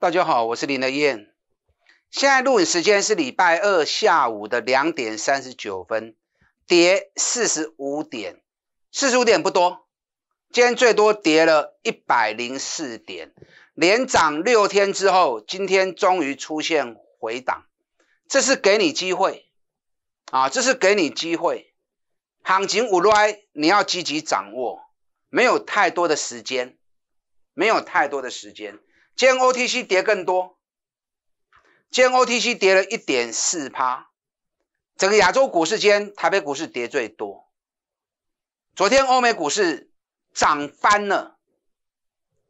大家好，我是林德燕。现在录影时间是礼拜二下午的两点三十九分，跌四十五点，四十五点不多。今天最多跌了一百零四点，连涨六天之后，今天终于出现回档，这是给你机会啊，这是给你机会，行情五衰，你要积极掌握，没有太多的时间，没有太多的时间。天 O T C 跌更多，天 O T C 跌了一点四趴，整个亚洲股市间，台北股市跌最多。昨天欧美股市涨翻了，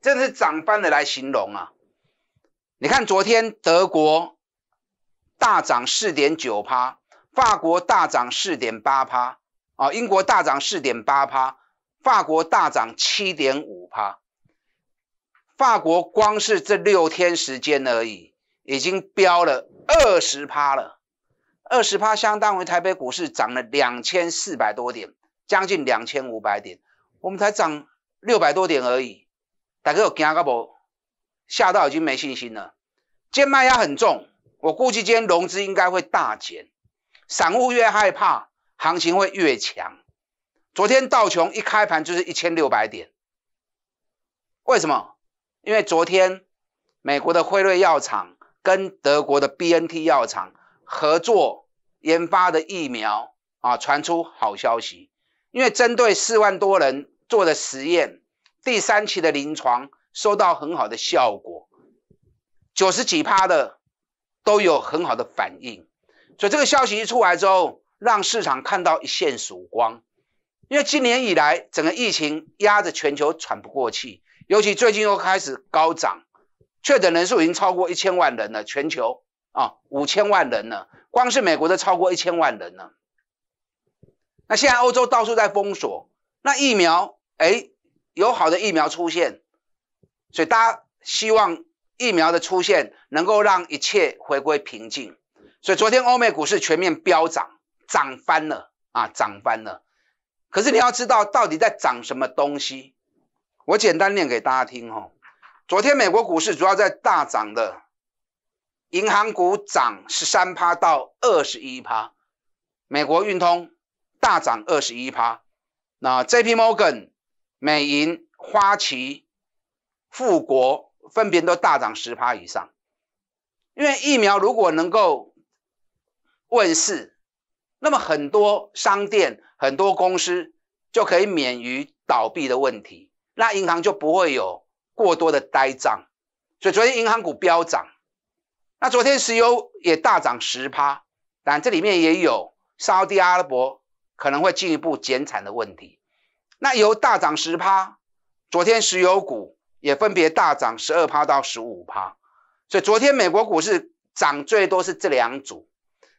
真的是涨翻了来形容啊！你看昨天德国大涨四点九趴，法国大涨四点八趴，啊，英国大涨四点八趴，法国大涨七点五趴。法国光是这六天时间而已，已经飙了二十趴了，二十趴相当于台北股市涨了两千四百多点，将近两千五百点，我们才涨六百多点而已，大家有惊到无？吓到已经没信心了，今天卖压很重，我估计今天融资应该会大减，散户越害怕，行情会越强。昨天道琼一开盘就是一千六百点，为什么？因为昨天，美国的辉瑞药厂跟德国的 B N T 药厂合作研发的疫苗啊，传出好消息。因为针对四万多人做的实验，第三期的临床收到很好的效果，九十几趴的都有很好的反应。所以这个消息一出来之后，让市场看到一线曙光。因为今年以来，整个疫情压着全球喘不过气。尤其最近又开始高涨，确诊人数已经超过一千万人了，全球啊五千万人了，光是美国都超过一千万人了。那现在欧洲到处在封锁，那疫苗哎有好的疫苗出现，所以大家希望疫苗的出现能够让一切回归平静。所以昨天欧美股市全面飙涨，涨翻了啊，涨翻了。可是你要知道到底在涨什么东西？我简单念给大家听哦。昨天美国股市主要在大涨的，银行股涨十三趴到二十一趴，美国运通大涨二十一趴，那 J P Morgan、美银、花旗、富国分别都大涨十趴以上。因为疫苗如果能够问世，那么很多商店、很多公司就可以免于倒闭的问题。那银行就不会有过多的呆账，所以昨天银行股飙涨。那昨天石油也大涨十趴，但这里面也有沙特阿拉伯可能会进一步减产的问题。那油大涨十趴，昨天石油股也分别大涨十二趴到十五趴。所以昨天美国股市涨最多是这两组。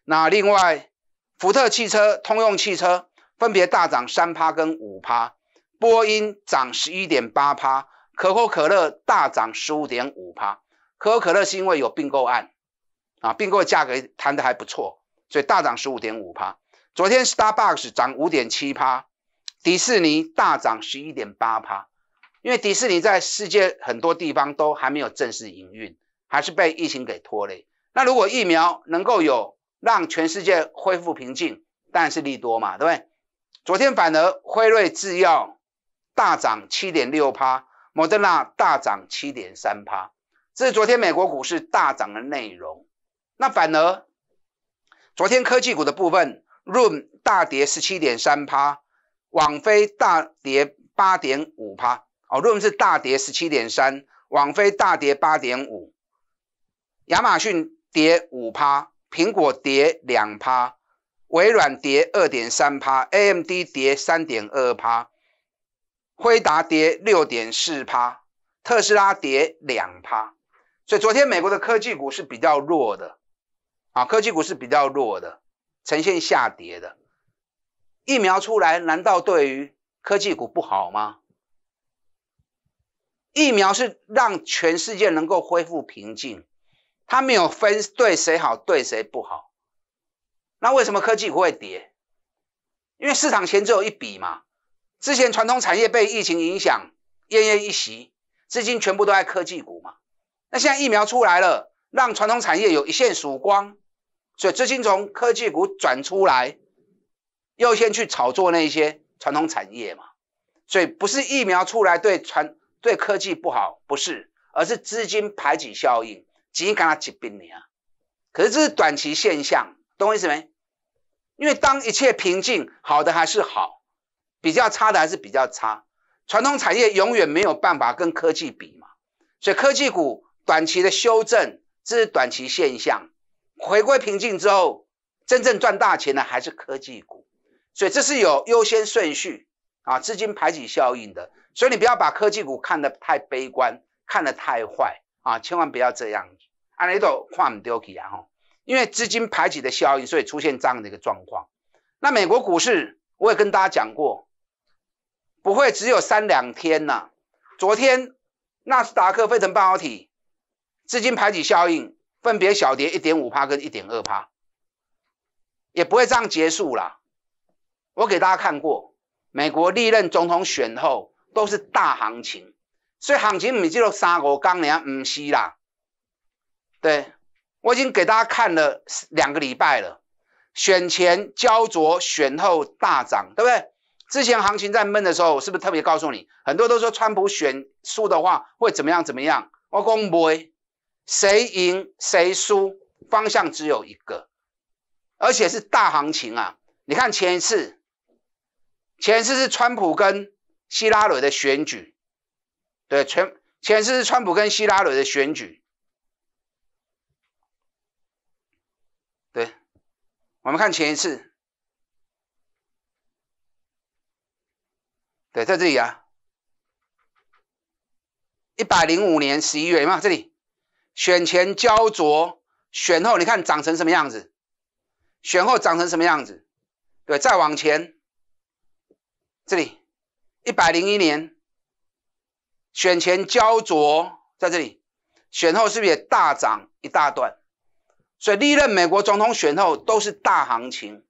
那另外，福特汽车、通用汽车分别大涨三趴跟五趴。波音涨十一点八趴，可口可乐大涨十五点五趴。可口可乐是因为有并购案啊，并购价格谈的还不错，所以大涨十五点五趴。昨天 Starbucks 涨五点七趴，迪士尼大涨十一点八趴，因为迪士尼在世界很多地方都还没有正式营运，还是被疫情给拖累。那如果疫苗能够有让全世界恢复平静，当然是利多嘛，对不对？昨天反而辉瑞制药。大涨七点六帕莫德纳大涨七点三帕，这是昨天美国股市大涨的内容。那反而，昨天科技股的部分，Room 大跌十七点三帕，网飞大跌八点五帕。哦，Room 是大跌十七点三，网飞大跌八点五，亚马逊跌五帕，苹果跌两帕，微软跌二点三帕，AMD 跌三点二帕。辉达跌六点四趴，特斯拉跌两趴，所以昨天美国的科技股是比较弱的，啊，科技股是比较弱的，呈现下跌的。疫苗出来，难道对于科技股不好吗？疫苗是让全世界能够恢复平静，它没有分对谁好，对谁不好。那为什么科技股会跌？因为市场前只有一笔嘛。之前传统产业被疫情影响，奄奄一息，资金全部都在科技股嘛。那现在疫苗出来了，让传统产业有一线曙光，所以资金从科技股转出来，又先去炒作那些传统产业嘛。所以不是疫苗出来对传对科技不好，不是，而是资金排挤效应，挤干它几你啊。可是这是短期现象，懂我意思没？因为当一切平静，好的还是好。比较差的还是比较差，传统产业永远没有办法跟科技比嘛，所以科技股短期的修正，这是短期现象，回归平静之后，真正赚大钱的还是科技股，所以这是有优先顺序啊，资金排挤效应的，所以你不要把科技股看得太悲观，看得太坏啊，千万不要这样，安尼都跨唔到去啊，吼，因为资金排挤的效应，所以出现这样的一个状况。那美国股市，我也跟大家讲过。不会只有三两天呐。昨天纳斯达克非农半导体资金排挤效应分别小跌一点五帕跟一点二帕，也不会这样结束啦。我给大家看过，美国历任总统选后都是大行情，所以行情唔系只有三五工年唔是啦。对，我已经给大家看了两个礼拜了，选前焦灼，选后大涨，对不对？之前行情在闷的时候，我是不是特别告诉你，很多都说川普选输的话会怎么样怎么样？我讲不会，谁赢谁输，方向只有一个，而且是大行情啊！你看前一次，前一次是川普跟希拉蕊的选举，对，前前次是川普跟希拉蕊的选举，对，我们看前一次。对，在这里啊，一百零五年十一月嘛，这里选前焦灼，选后你看长成什么样子？选后长成什么样子？对，再往前，这里一百零一年，选前焦灼，在这里，选后是不是也大涨一大段？所以历任美国总统选后都是大行情，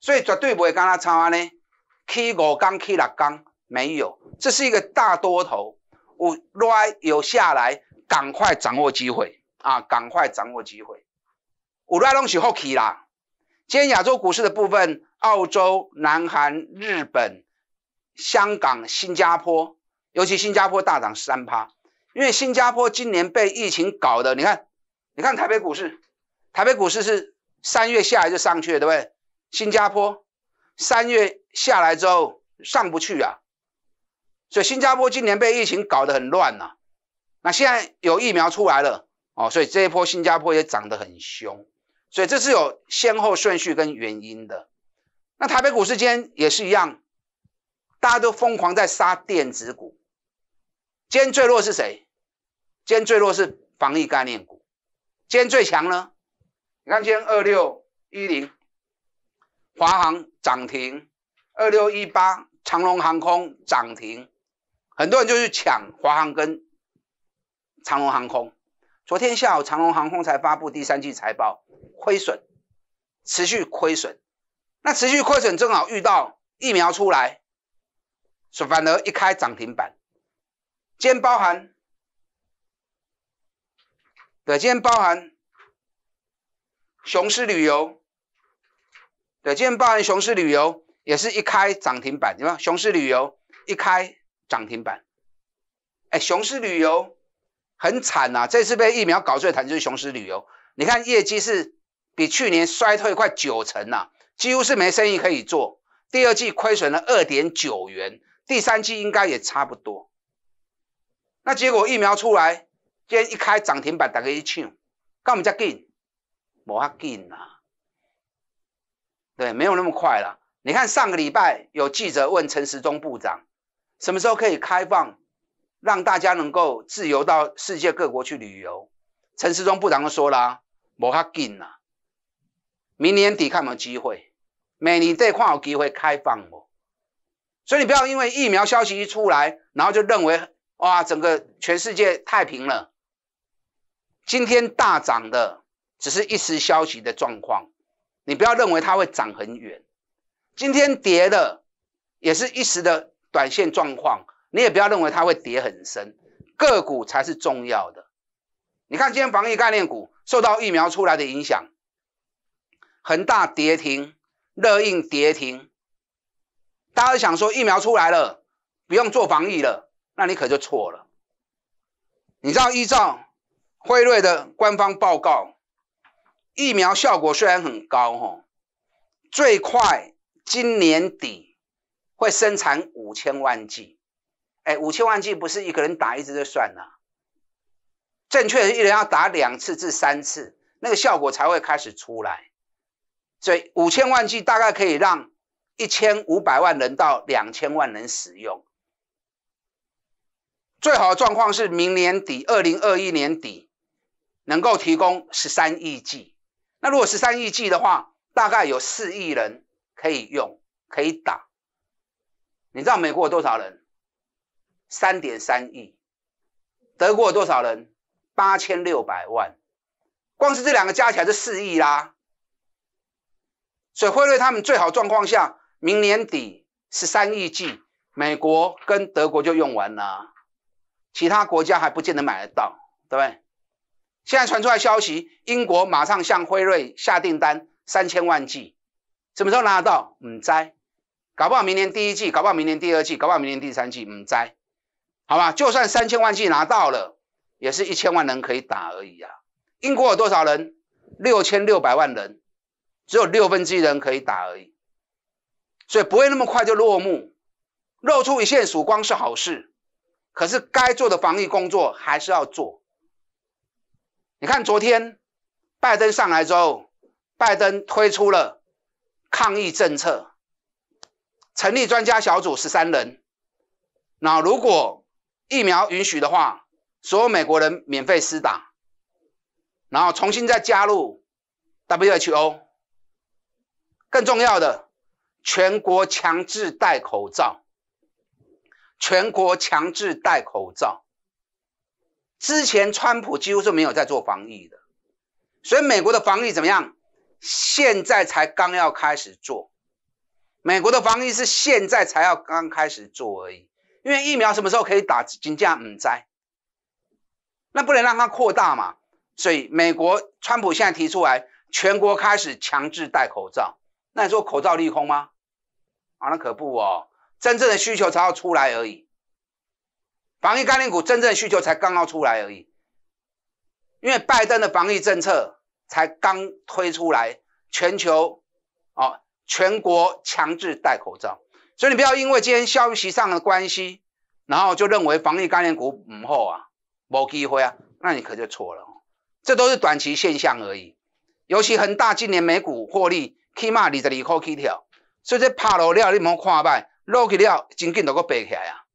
所以绝对不会跟他差呢，K 五刚 K 六天。没有，这是一个大多头，我来有下来，赶快掌握机会啊，赶快掌握机会，我来东西 hockey 啦。今天亚洲股市的部分，澳洲、南韩、日本、香港、新加坡，尤其新加坡大涨三趴，因为新加坡今年被疫情搞的，你看，你看台北股市，台北股市是三月下来就上去了，对不对？新加坡三月下来之后上不去啊。所以新加坡今年被疫情搞得很乱呐，那现在有疫苗出来了哦，所以这一波新加坡也涨得很凶，所以这是有先后顺序跟原因的。那台北股市今天也是一样，大家都疯狂在杀电子股，今天最弱是谁？今天最弱是防疫概念股，今天最强呢？你看今天二六一零，华航涨停，二六一八长隆航空涨停。很多人就去抢华航跟长龙航空。昨天下午长龙航空才发布第三季财报，亏损，持续亏损。那持续亏损正好遇到疫苗出来，所反而一开涨停板。今天包含，对，今天包含，熊市旅游，对，今天包含熊市旅游，也是一开涨停板，你看熊市旅游一开。涨停板，哎，雄狮旅游很惨呐，这次被疫苗搞最惨就是雄狮旅游。你看业绩是比去年衰退快九成呐，几乎是没生意可以做。第二季亏损了二点九元，第三季应该也差不多。那结果疫苗出来，今天一开涨停板，大家一抢，刚我们才进，冇咁进呐，对，没有那么快了。你看上个礼拜有记者问陈时中部长。什么时候可以开放，让大家能够自由到世界各国去旅游？陈世忠部长都说了，无较紧啦，明年底看有机会，每年得看有机会开放哦。所以你不要因为疫苗消息一出来，然后就认为哇，整个全世界太平了。今天大涨的，只是一时消息的状况，你不要认为它会涨很远。今天跌的，也是一时的。短线状况，你也不要认为它会跌很深，个股才是重要的。你看今天防疫概念股受到疫苗出来的影响，恒大跌停，热映跌停，大家都想说疫苗出来了，不用做防疫了，那你可就错了。你知道依照辉瑞的官方报告，疫苗效果虽然很高，哈，最快今年底。会生产五千万剂，哎，五千万剂不是一个人打一支就算了，正确的一人要打两次至三次，那个效果才会开始出来。所以五千万剂大概可以让一千五百万人到两千万人使用。最好的状况是明年底，二零二一年底能够提供十三亿剂。那如果十三亿剂的话，大概有四亿人可以用，可以打。你知道美国有多少人？三点三亿。德国有多少人？八千六百万。光是这两个加起来就四亿啦。所以辉瑞他们最好状况下，明年底是三亿剂，美国跟德国就用完了，其他国家还不见得买得到，对不对？现在传出来消息，英国马上向辉瑞下订单三千万剂，什么时候拿得到？唔知。搞不好明年第一季，搞不好明年第二季，搞不好明年第三季，唔在，好吧，就算三千万剂拿到了，也是一千万人可以打而已啊。英国有多少人？六千六百万人，只有六分之一人可以打而已，所以不会那么快就落幕。露出一线曙光是好事，可是该做的防疫工作还是要做。你看昨天，拜登上来之后，拜登推出了抗疫政策。成立专家小组十三人，那如果疫苗允许的话，所有美国人免费施打，然后重新再加入 WHO。更重要的，全国强制戴口罩，全国强制戴口罩。之前川普几乎是没有在做防疫的，所以美国的防疫怎么样？现在才刚要开始做。美国的防疫是现在才要刚开始做而已，因为疫苗什么时候可以打，尽量唔在，那不能让它扩大嘛。所以美国川普现在提出来，全国开始强制戴口罩，那你说口罩利空吗？啊，那可不哦，真正的需求才要出来而已。防疫概念股真正的需求才刚刚出来而已，因为拜登的防疫政策才刚推出来，全球哦。全国强制戴口罩，所以你不要因为今天消息上的关系，然后就认为防疫概念股唔好啊，冇机会啊，那你可就错了。这都是短期现象而已。尤其恒大今年美股获利，起码二十二可起跳，所以这帕落料你唔看啊，落去了真紧度佫爬起来啊。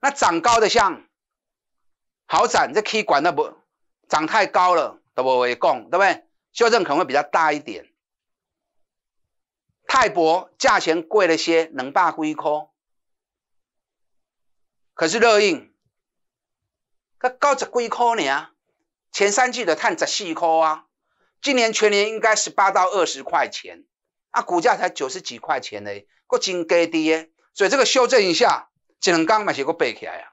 那长高的像，好长，这气管都不长太高了，都不会讲，对不对？修正可能会比较大一点。泰博价钱贵了些，能霸归一可是热印，它高十几一呢？前三季的碳十四科啊，今年全年应该十八到二十块钱，啊，股价才九十几块钱呢，搁真低低耶。所以这个修正一下，一两公卖是搁背起来啊。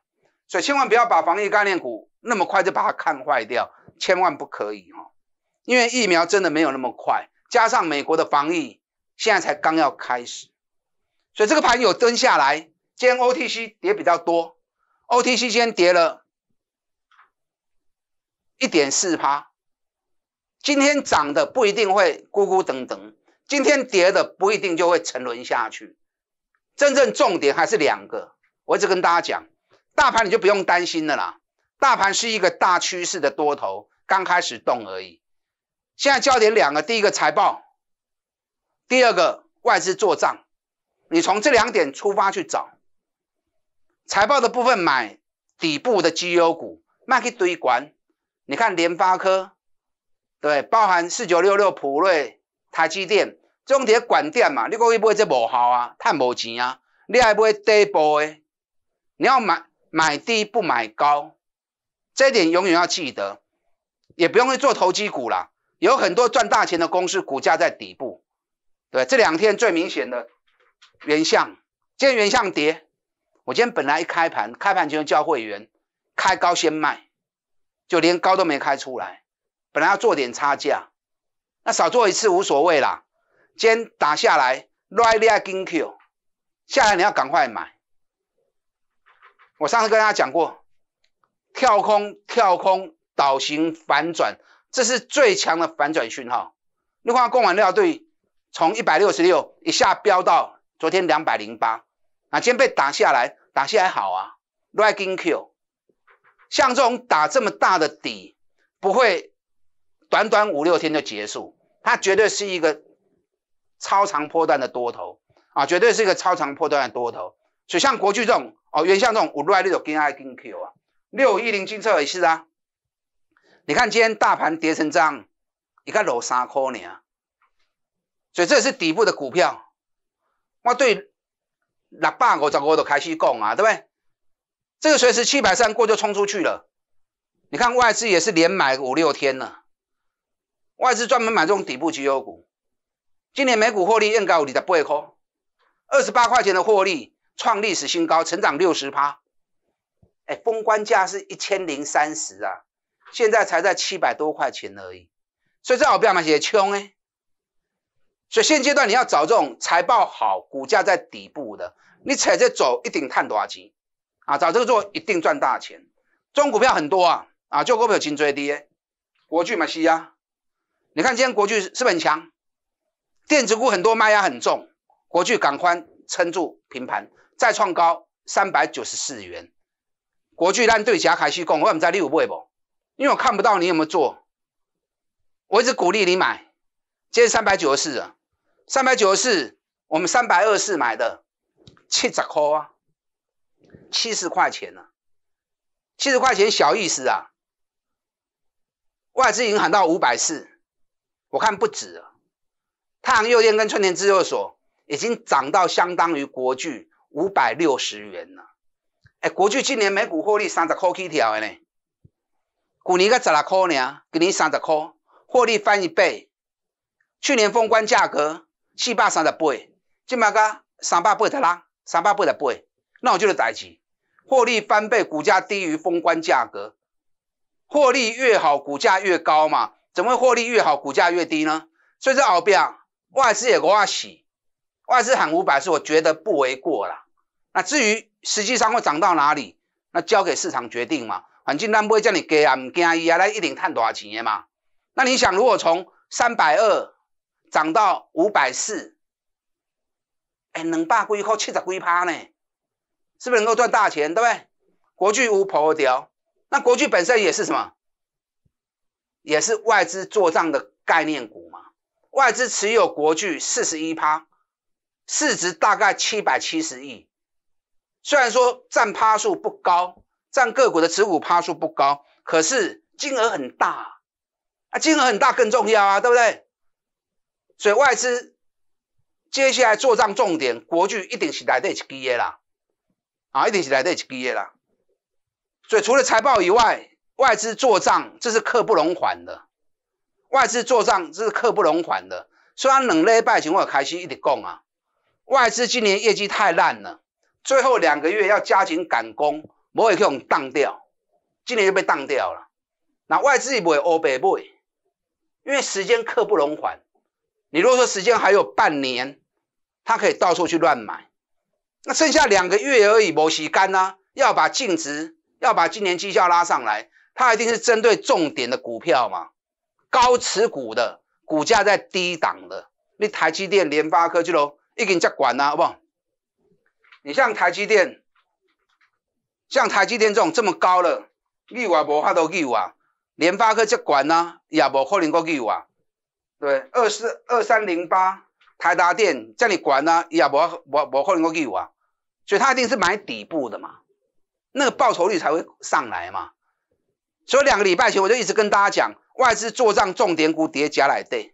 所以千万不要把防疫概念股那么快就把它看坏掉，千万不可以哦，因为疫苗真的没有那么快，加上美国的防疫。现在才刚要开始，所以这个盘有蹲下来，天 O T C 跌比较多，O T C 先跌了，一点四趴，今天涨的不一定会咕咕等等，今天跌的不一定就会沉沦下去，真正重点还是两个，我一直跟大家讲，大盘你就不用担心了啦，大盘是一个大趋势的多头，刚开始动而已，现在焦点两个，第一个财报。第二个外资做账，你从这两点出发去找财报的部分，买底部的绩优股，卖去堆管。你看联发科，对，包含四九六六、普瑞、台积电，这种的管电嘛。你过不买这不好啊，太无钱啊。你还要买底部的，你要买买低不买高，这点永远要记得。也不用去做投机股啦，有很多赚大钱的公司股价在底部。对，这两天最明显的原相，今天原相跌，我今天本来一开盘，开盘就叫会员开高先卖，就连高都没开出来，本来要做点差价，那少做一次无所谓啦。今天打下来，right down，下来你要赶快买。我上次跟大家讲过，跳空跳空倒行反转，这是最强的反转讯号。你看光燃料对。从一百六十六一下飙到昨天两百零八啊，今天被打下来，打下来好啊，i 都在金 Q。像这种打这么大的底，不会短短五六天就结束，它绝对是一个超长波段的多头啊，绝对是一个超长波段的多头。所以像国巨这种哦，原像这种五六这种金 I 金 Q 啊，六一零金测也是啊。你看今天大盘跌成这样，你看落三块呢。所以这是底部的股票，我对，六百五十我都开始讲啊，对不对？这个随时七百三过就冲出去了。你看外资也是连买五六天了，外资专门买这种底部绩优股。今年每股获利应该有二十八块，二十八块钱的获利创历史新高，成长六十趴。哎，封关价是一千零三十啊，现在才在七百多块钱而已，所以这好不要买些穷哎。所以现阶段你要找这种财报好、股价在底部的，你踩着走一定赚多少钱啊！找这个做一定赚大钱。这种股票很多啊啊，就股票有金低，迪、国巨嘛，西啊。你看今天国巨是不是很强？电子股很多卖压很重，国巨赶快撑住平盘，再创高三百九十四元。国巨烂对夹还是共？为什么在第五步？不，因为我看不到你有没有做。我一直鼓励你买，今天三百九十四啊。三百九十四，我们三百二十四买的，七十块啊，七十块钱呢，七十块钱小意思啊。外资经行到五百四，我看不止啊。太阳药业跟春田制药所已经涨到相当于国巨五百六十元了。哎，国巨今年每股获利三十块 K 条呢，股年个十来块呢，给年三十块，获利翻一倍。去年封关价格。七百三十八，即麦个三百八十啦，三百八十八，那我就是代志，获利翻倍，股价低于封关价格，获利越好，股价越高嘛，怎么会获利越好，股价越低呢？所以这后边啊，外资也给我洗，外资喊五百是我觉得不为过啦。那至于实际上会涨到哪里，那交给市场决定嘛，反正咱不会叫你给啊，惊伊啊，咱一定赚多少钱的嘛。那你想如果从三百二？涨到五百四，哎，能百股以七百股趴呢，是不是能够赚大钱？对不对？国巨五破掉，那国巨本身也是什么？也是外资做账的概念股嘛。外资持有国巨四十一趴，市值大概七百七十亿，虽然说占趴数不高，占个股的持股趴数不高，可是金额很大，啊，金额很大更重要啊，对不对？所以外资接下来做账重点，国巨一定是来得及的啦，啊，一定是来得及的啦。所以除了财报以外，外资做账这是刻不容缓的。外资做账这是刻不容缓的。虽然冷泪拜情我开始一直讲啊，外资今年业绩太烂了，最后两个月要加紧赶工，无会叫人当掉。今年就被当掉了。那外资也不会欧 v e 因为时间刻不容缓。你如果说时间还有半年，他可以到处去乱买，那剩下两个月而已磨洗干呢，要把净值，要把今年绩效拉上来，他一定是针对重点的股票嘛，高持股的，股价在低档的，那台积电、联发科技喽，一定接管呐，好不好？你像台积电，像台积电这种这么高了，你话无法都救啊，联发科再管呐，也无可能够救啊。对，二四二三零八台达电叫你管啊，也无无无可能给我，所以他一定是买底部的嘛，那个报酬率才会上来嘛。所以两个礼拜前我就一直跟大家讲，外资做账重点股叠加来对，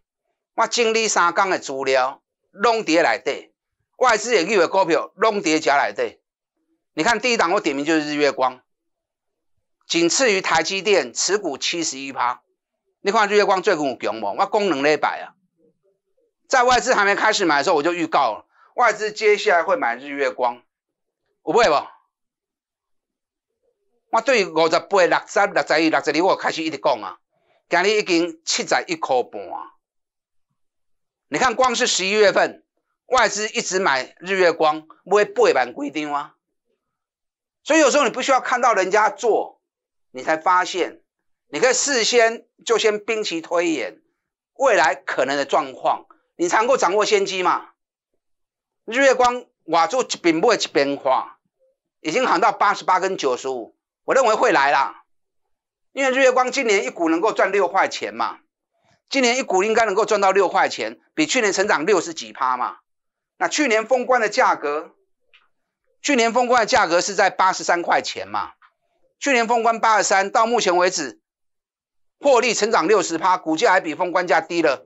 哇，经历三缸的资料拢叠来对，外资也认为股票拢叠加来对。你看第一档我点名就是日月光，仅次于台积电持股七十一趴。你看日月光最近有强无？我功能礼拜啊，在外资还没开始买的时候，我就预告了外资接下来会买日月光，有买无？我对五十八、六十、六十二、六十二，我开始一直讲啊，今日已经七十一块半啊。你看光是十一月份外资一直买日月光，会背百几定啊。所以有时候你不需要看到人家做，你才发现。你可以事先就先兵棋推演未来可能的状况，你才能够掌握先机嘛。日月光，瓦做一边买一边卖，已经喊到八十八跟九十五，我认为会来啦，因为日月光今年一股能够赚六块钱嘛，今年一股应该能够赚到六块钱，比去年成长六十几趴嘛。那去年封关的价格，去年封关的价格是在八十三块钱嘛，去年封关八十三，到目前为止。获利成长六十趴，股价还比封关价低了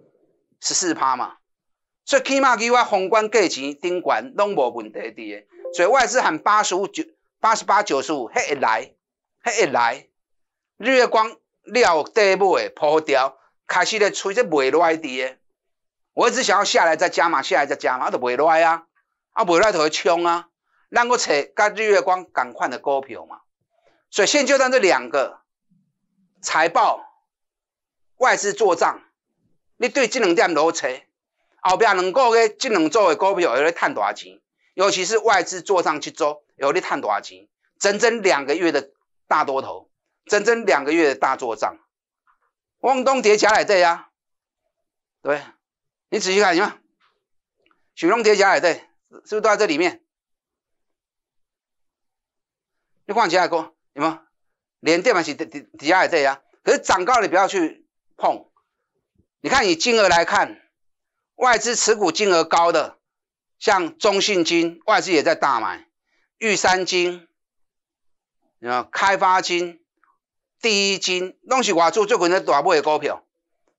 十四趴嘛。所以起码给我宏观价钱、顶管拢无问题的。所以外资喊八十五九、八十八九十五，迄一来，迄一来，日月光了底尾铺掉，开始咧吹则袂落的。我一直想要下来再加码，下来再加码都袂落啊，啊袂落就会冲啊。咱要找甲日月光赶快的股票嘛。所以现在就这两个财报。外资做账，你对这两点多测，后边两个个这两周的股票有在赚多少钱？尤其是外资做账去做，有在赚多少钱？整整两个月的大多头，整整两个月的大做账，汪东叠加在这里啊，对，你仔细看行吗？许龙叠加在这是不是都在这里面？你看起来过，有吗？连电板是叠叠加在这里啊，可是涨高你不要去。碰，你看以金额来看，外资持股金额高的，像中信金，外资也在大买，玉三金，啊，开发金，第一金，弄起外住最近在打波的股票，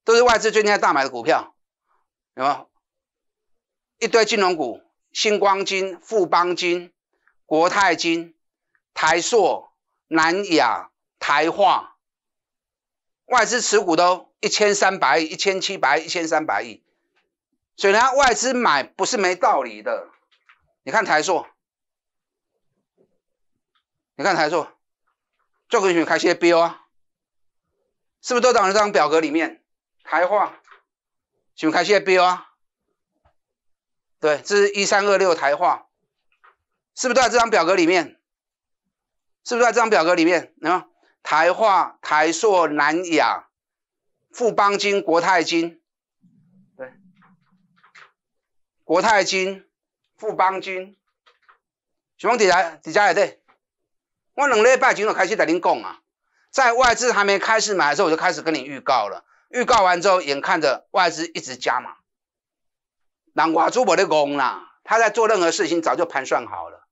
都是外资最近在大买的股票，有吗？一堆金融股，星光金，富邦金，国泰金，台硕、南亚，台化。外资持股都一千三百亿、一千七百亿、一千三百亿，所以呢，外资买不是没道理的。你看台塑，你看台就叫你们开些标啊，是不是都挡在这张表格里面？台化，你们开些标啊，对，这是一三二六台化，是不是都在这张表格里面？是不是在这张表格里面？你看。台化、台塑、南亚、富邦金、国泰金，对，国泰金、富邦金，熊底下底下也对，底？我两礼拜前就开始跟您讲啊，在外资还没开始买的时候，我就开始跟你预告了。预告完之后，眼看着外资一直加码，南怪珠博的讲啦，他在做任何事情早就盘算好了，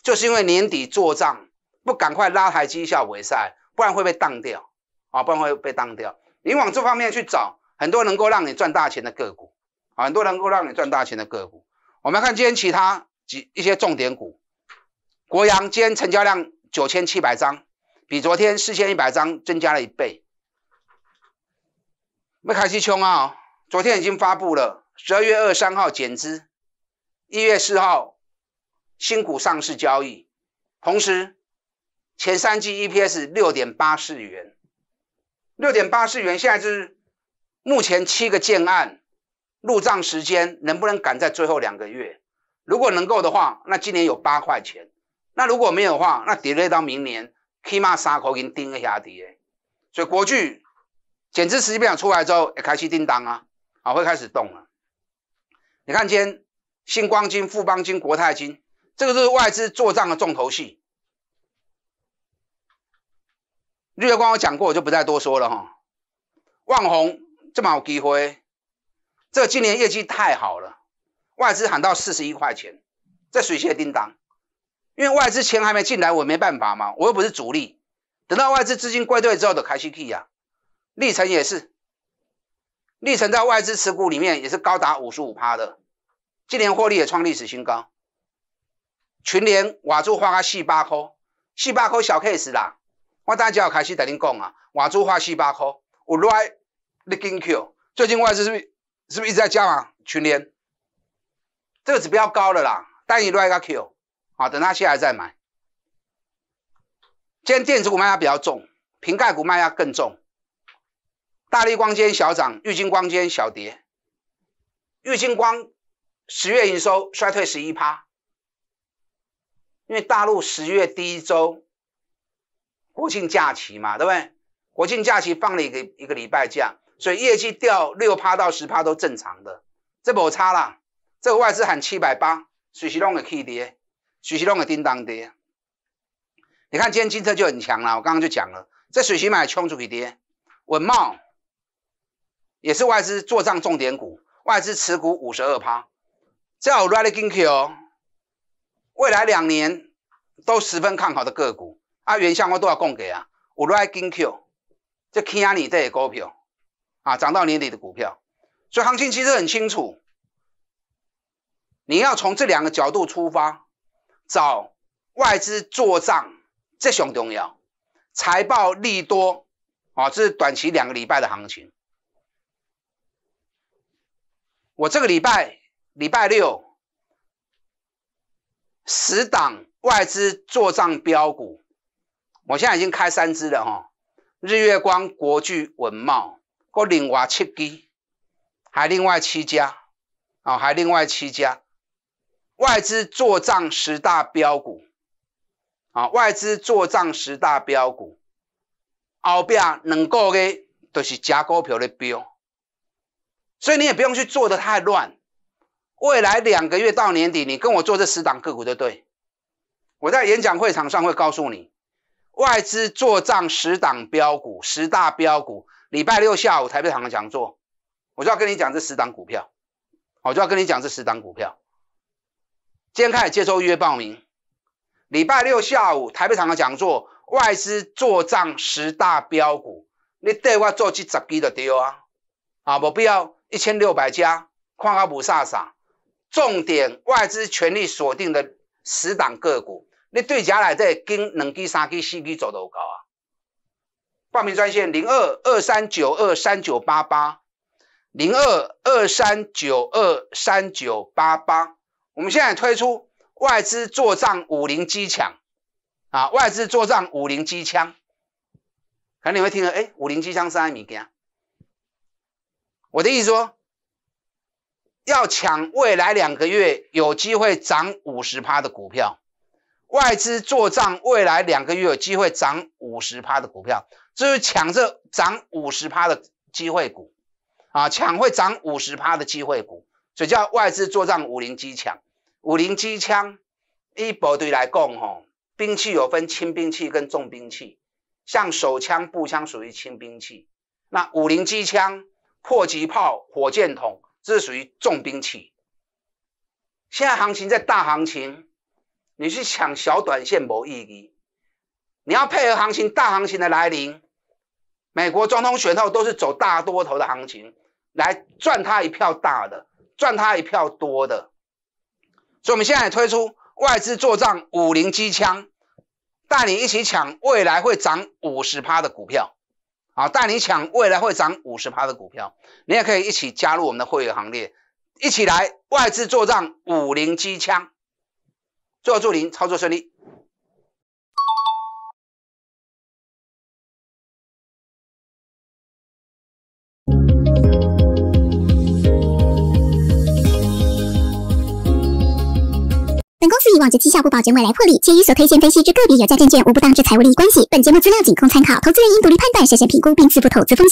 就是因为年底做账，不赶快拉台绩效为塞。不然会被当掉啊，不然会被当掉。你往这方面去找，很多能够让你赚大钱的个股，很多能够让你赚大钱的个股。我们看今天其他几一些重点股，国阳今天成交量九千七百张，比昨天四千一百张增加了一倍。麦凯西琼啊，昨天已经发布了十二月二十三号减资，一月四号新股上市交易，同时。前三季 EPS 六点八四元，六点八四元，现在是目前七个建案入账时间，能不能赶在最后两个月？如果能够的话，那今年有八块钱；那如果没有的话，那 delay 到明年。起码三口已经盯了下跌，所以国巨减资时间表出来之后，也开始订单啊，啊，会开始动了。你看今天新光金、富邦金、国泰金，这个是外资做账的重头戏。绿光我讲过，我就不再多说了哈。万红这好机会，这今年业绩太好了，外资喊到四十一块钱，这水泄叮当。因为外资钱还没进来，我没办法嘛，我又不是主力。等到外资资金归队之后，才去踢啊。力诚也是，力程在外资持股里面也是高达五十五趴的，今年获利也创历史新高。群联瓦柱花个四八颗，四八颗小 case 啦。我等下就有开始跟恁讲啊，外注花四百块，有来你跟 Q，最近我也是是不是一直在教嘛？群联这个指标高了啦，但你来个 Q 啊，等它下来再买。今天电子股卖压比较重，瓶盖股卖压更重。大力光纤小涨，玉金光纤小跌。玉金光十月营收衰退十一趴，因为大陆十月第一周。国庆假期嘛，对不对？国庆假期放了一个一个礼拜假，所以业绩掉六趴到十趴都正常的。这不差啦。这个外资喊七百八，水席龙的 K 跌，水席龙的叮当跌。你看今天金车就很强了，我刚刚就讲了，这水席买冲就可跌。文茂也是外资做账重点股，外资持股五十二趴。这有 really 哦，未来两年都十分看好的个股。它原先我多少供给啊？我都在跟 Q，就看下你这些股票啊，涨到年底的股票，所以行情其实很清楚。你要从这两个角度出发，找外资做账，这很重要。财报利多啊，这是短期两个礼拜的行情。我这个礼拜礼拜六十档外资做账标股。我现在已经开三支了哈，日月光、国巨、文茂，还另外七支，还另外七家，啊，还另外七家，外资做账十大标股，啊，外资做账十大标股，后壁两个月都是加股票的标，所以你也不用去做的太乱，未来两个月到年底，你跟我做这十档个股就对，我在演讲会场上会告诉你。外资做账十档标股，十大标股，礼拜六下午台北场的讲座，我就要跟你讲这十档股票，我就要跟你讲这十档股票。今天开始接受预约报名，礼拜六下午台北场的讲座，外资做账十大标股，你对我做几十支就对啊，啊，无必要一千六百家，看啊不啥啥，重点外资全力锁定的十档个股。你对价内底跟两 G、三 G、四 G 走多高啊？报名专线零二二三九二三九八八零二二三九二三九八八。我们现在推出外资做账五零机抢啊！外资做账五零机枪。可能你会听了，哎，五零机枪是安尼样？我的意思说，要抢未来两个月有机会涨五十趴的股票。外资做账，未来两个月有机会涨五十趴的股票，就是抢这涨五十趴的机会股啊，抢会涨五十趴的机会股，所以叫外资做账五零机抢，五零机枪一部队来供吼，兵器有分轻兵器跟重兵器，像手枪、步枪属于轻兵器，那五零机枪、迫击炮、火箭筒这是属于重兵器，现在行情在大行情。你去抢小短线没意义，你要配合行情，大行情的来临，美国总统选后都是走大多头的行情，来赚他一票大的，赚他一票多的。所以我们现在推出外资做账五零机枪，带你一起抢未来会涨五十趴的股票，啊，带你抢未来会涨五十趴的股票，你也可以一起加入我们的会员行列，一起来外资做账五零机枪。最后祝您操作顺利。本公司以往之绩效不保，证未来破例。且与所推荐分析之个别有价证券，无不当之财务利益关系。本节目资料仅供参考，投资人应独立判断、审慎评估，并自负投资风险。